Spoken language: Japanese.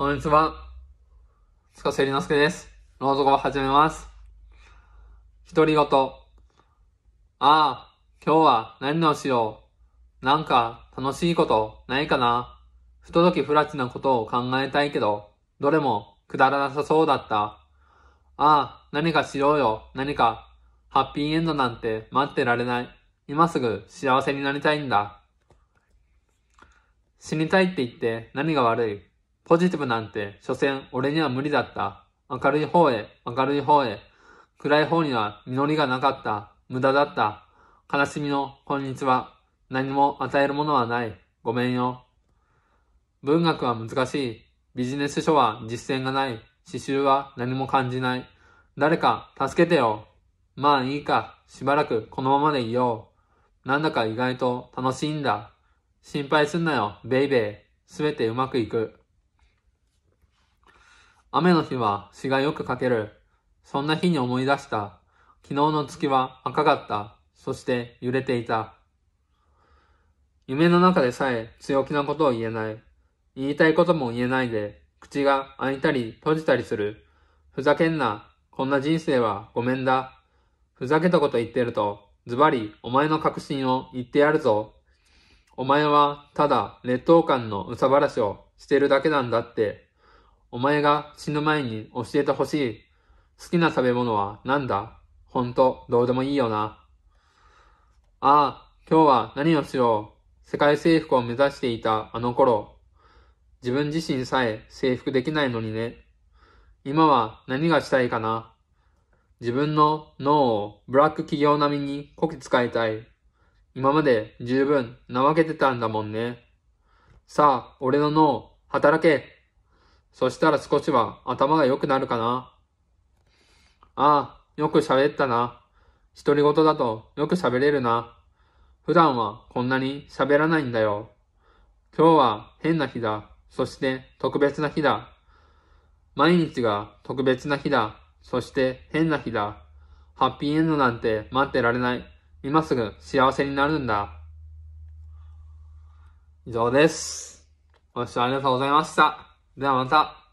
こんにちは。塚瀬里之助です。朗読を始めます。独り言。ああ、今日は何をしよう。なんか楽しいことないかな。不届き不ちなことを考えたいけど、どれもくだらなさそうだった。ああ、何かしようよ、何か。ハッピーエンドなんて待ってられない。今すぐ幸せになりたいんだ。死にたいって言って何が悪いポジティブなんて、所詮俺には無理だった。明るい方へ、明るい方へ。暗い方には実りがなかった。無駄だった。悲しみの、こんにちは。何も与えるものはない。ごめんよ。文学は難しい。ビジネス書は実践がない。刺繍は何も感じない。誰か助けてよ。まあいいか。しばらくこのままでいよう。なんだか意外と楽しいんだ。心配すんなよ、ベイベー。すべてうまくいく。雨の日は詩がよく書ける。そんな日に思い出した。昨日の月は赤かった。そして揺れていた。夢の中でさえ強気なことを言えない。言いたいことも言えないで、口が開いたり閉じたりする。ふざけんな。こんな人生はごめんだ。ふざけたこと言ってると、ズバリお前の確信を言ってやるぞ。お前はただ劣等感の憂さ晴らしをしてるだけなんだって。お前が死ぬ前に教えてほしい。好きな食べ物は何だほんと、どうでもいいよな。ああ、今日は何をしよう。世界征服を目指していたあの頃。自分自身さえ征服できないのにね。今は何がしたいかな。自分の脳をブラック企業並みにこき使いたい。今まで十分怠けてたんだもんね。さあ、俺の脳、働けそしたら少しは頭が良くなるかな。ああ、よく喋ったな。独り言だとよく喋れるな。普段はこんなに喋らないんだよ。今日は変な日だ。そして特別な日だ。毎日が特別な日だ。そして変な日だ。ハッピーエンドなんて待ってられない。今すぐ幸せになるんだ。以上です。ご視聴ありがとうございました。ではまた